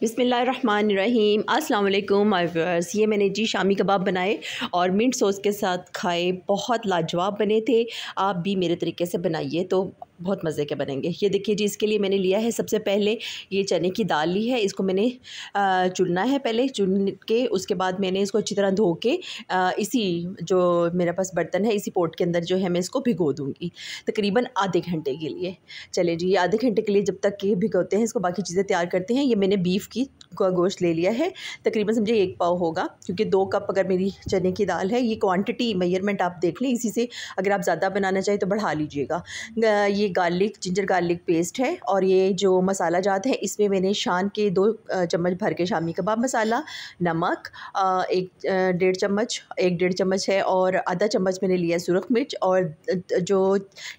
बिसमीम अल्लाम my viewers ये मैंने जी शामी कबाब बनाए और मिंट सॉस के साथ खाए बहुत लाजवाब बने थे आप भी मेरे तरीके से बनाइए तो बहुत मज़े के बनेंगे ये देखिए जी इसके लिए मैंने लिया है सबसे पहले ये चने की दाल ली है इसको मैंने चुनना है पहले चुन के उसके बाद मैंने इसको अच्छी तरह धो के इसी जो मेरे पास बर्तन है इसी पोट के अंदर जो है मैं इसको भिगो दूँगी तकरीबन आधे घंटे के लिए चले जी आधे घंटे के लिए जब तक ये भिगोते हैं इसको बाकी चीज़ें तैयार करते हैं ये मैंने बीफ की गोश्त ले लिया है तकरीबन समझिए एक पाव होगा क्योंकि दो कप अगर मेरी चने की दाल है ये क्वान्टिटी मेजरमेंट आप देख लें इसी से अगर आप ज़्यादा बनाना चाहिए तो बढ़ा लीजिएगा ये ये गार्लिक जिंजर गार्लिक पेस्ट है और ये जो मसाला जात है इसमें मैंने शान के दो चम्मच भर के शामी कबाब मसाला नमक एक डेढ़ चम्मच एक डेढ़ चम्मच है और आधा चम्मच मैंने लिया सुरख मिर्च और जो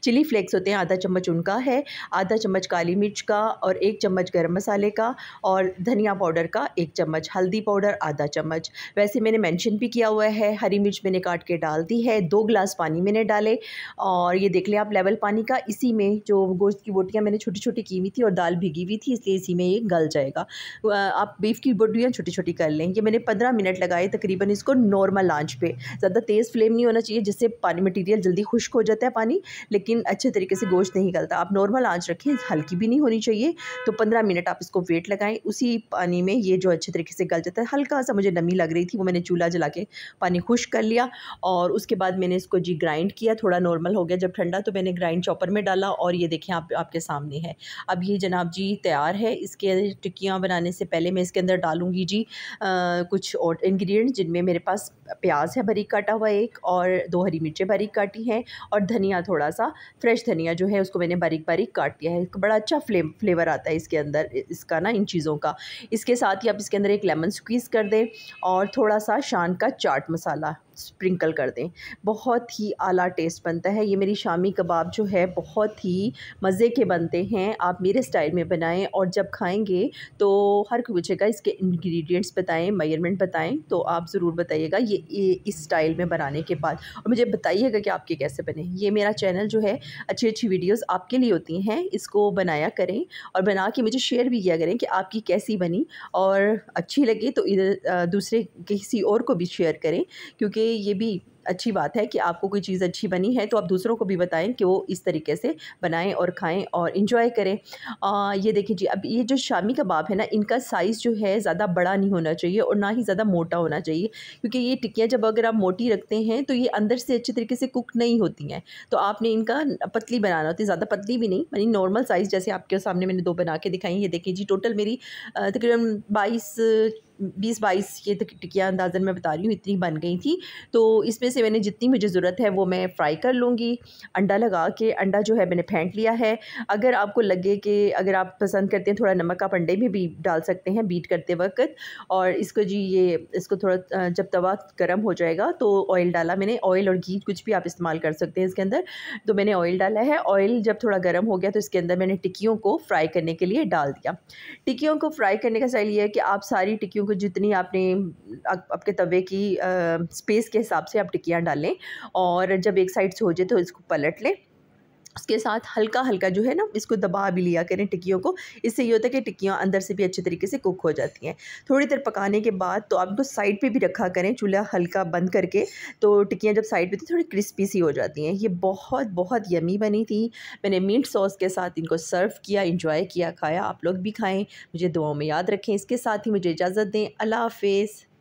चिली फ्लेक्स होते हैं आधा चम्मच उनका है आधा चम्मच काली मिर्च का और एक चम्मच गर्म मसाले का और धनिया पाउडर का एक चम्मच हल्दी पाउडर आधा चम्मच वैसे मैंने मैंशन भी किया हुआ है हरी मिर्च मैंने काट के डाल दी है दो ग्लास पानी मैंने डाले और ये देख लें आप लेवल पानी का इसी में जो गोश्त की बोटियाँ मैंने छोटी छोटी की हुई थी और दाल भिगी हुई थी इसलिए इसी में ये गल जाएगा आप बीफ की बोटियाँ छोटी छोटी कर लें ये मैंने पंद्रह मिनट लगाए तकरीबन इसको नॉर्मल आँच पे ज़्यादा तेज़ फ्लेम नहीं होना चाहिए जिससे पानी मटीरियल जल्दी खुश्क हो जाता है पानी लेकिन अच्छे तरीके से गोश्त नहीं गलता आप नॉर्मल आँच रखें हल्की भी नहीं होनी चाहिए तो पंद्रह मिनट आप इसको वेट लगाएं उसी पानी में ये जो अच्छे तरीके से गल जाता है हल्का सा मुझे नमी लग रही थी वो मैंने चूल्हा जला के पानी खुश कर लिया और उसके बाद मैंने इसको जी ग्राइंड किया थोड़ा नॉर्मल हो गया जब ठंडा तो मैंने ग्राइंड चॉपर में डाला मसाला और ये देखें आप आपके सामने है अब ये जनाब जी तैयार है इसके टिक्कियाँ बनाने से पहले मैं इसके अंदर डालूँगी जी आ, कुछ और इन्ग्रीडियंट जिनमें मेरे पास प्याज है बारीक काटा हुआ एक और दो हरी मिर्चें बारीक काटी हैं और धनिया थोड़ा सा फ्रेश धनिया जो है उसको मैंने बारीक बारीक काट दिया है बड़ा अच्छा फ्लेम फ्लेवर आता है इसके अंदर इसका ना इन चीज़ों का इसके साथ ही आप इसके अंदर एक लेमन स्क्वीज़ कर दें और थोड़ा सा शान का चाट मसाला स्प्रिंकल कर दें बहुत ही आला टेस्ट बनता है ये मेरी शामी कबाब जो है बहुत ही मज़े के बनते हैं आप मेरे स्टाइल में बनाएं और जब खाएंगे तो हर कोई पूछेगा इसके इंग्रेडिएंट्स बताएं मेजरमेंट बताएं तो आप ज़रूर बताइएगा ये, ये इस स्टाइल में बनाने के बाद और मुझे बताइएगा कि आपके कैसे बने ये मेरा चैनल जो है अच्छी अच्छी वीडियोज़ आपके लिए होती हैं इसको बनाया करें और बना के मुझे शेयर भी किया करें कि आपकी कैसी बनी और अच्छी लगे तो इधर दूसरे किसी और को भी शेयर करें क्योंकि ये भी अच्छी बात है कि आपको कोई चीज़ अच्छी बनी है तो आप दूसरों को भी बताएं कि वो इस तरीके से बनाएं और खाएं और इन्जॉय करें आ, ये देखिए जी अब ये जो शामी कबाब है ना इनका साइज़ जो है ज़्यादा बड़ा नहीं होना चाहिए और ना ही ज़्यादा मोटा होना चाहिए क्योंकि ये टिक्कियाँ जब अगर आप मोटी रखते हैं तो ये अंदर से अच्छे तरीके से कुक नहीं होती हैं तो आपने इनका पतली बनाना होती है ज़्यादा पतली भी नहीं मानी नॉर्मल साइज़ जैसे आपके सामने मैंने दो बना के दिखाई ये देखिए जी टोटल मेरी तकरीबन बाईस बीस बाईस ये तो टिकिया अंदाजन मैं बता रही हूँ इतनी बन गई थी तो इसमें से मैंने जितनी मुझे ज़रूरत है वो मैं फ्राई कर लूँगी अंडा लगा के अंडा जो है मैंने फेंट लिया है अगर आपको लगे कि अगर आप पसंद करते हैं थोड़ा नमक आप अंडे में भी डाल सकते हैं बीट करते वक्त और इसको जी ये इसको थोड़ा जब तवा गर्म हो जाएगा तो ऑयल डाला मैंने ऑयल और घी कुछ भी आप इस्तेमाल कर सकते हैं इसके अंदर तो मैंने ऑयल डाला है ऑयल जब थोड़ा गर्म हो गया तो इसके अंदर मैंने टिक्कियों को फ्राई करने के लिए डाल दिया टिक्कियों को फ्राई करने का स्टाइल ये है कि आप सारी टिक्कियों क्योंकि जितनी आपने आपके तवे की आ, स्पेस के हिसाब से आप टिकियाँ डालें और जब एक साइड से हो जाए तो इसको पलट लें उसके साथ हल्का हल्का जो है ना इसको दबा भी लिया करें टिक्कियों को इससे ये होता है कि टिक्कियाँ अंदर से भी अच्छे तरीके से कुक हो जाती हैं थोड़ी देर पकाने के बाद तो आप इनको साइड पे भी रखा करें चूल्हा हल्का बंद करके तो टिक्कियाँ जब साइड पे थी थोड़ी क्रिस्पी सी हो जाती हैं ये बहुत बहुत यमी बनी थी मैंने मीट सॉस के साथ इनको सर्व किया इंजॉय किया खाया आप लोग भी खाएँ मुझे दुआओं में याद रखें इसके साथ ही मुझे इजाज़त दें अल्लाह हाफिज़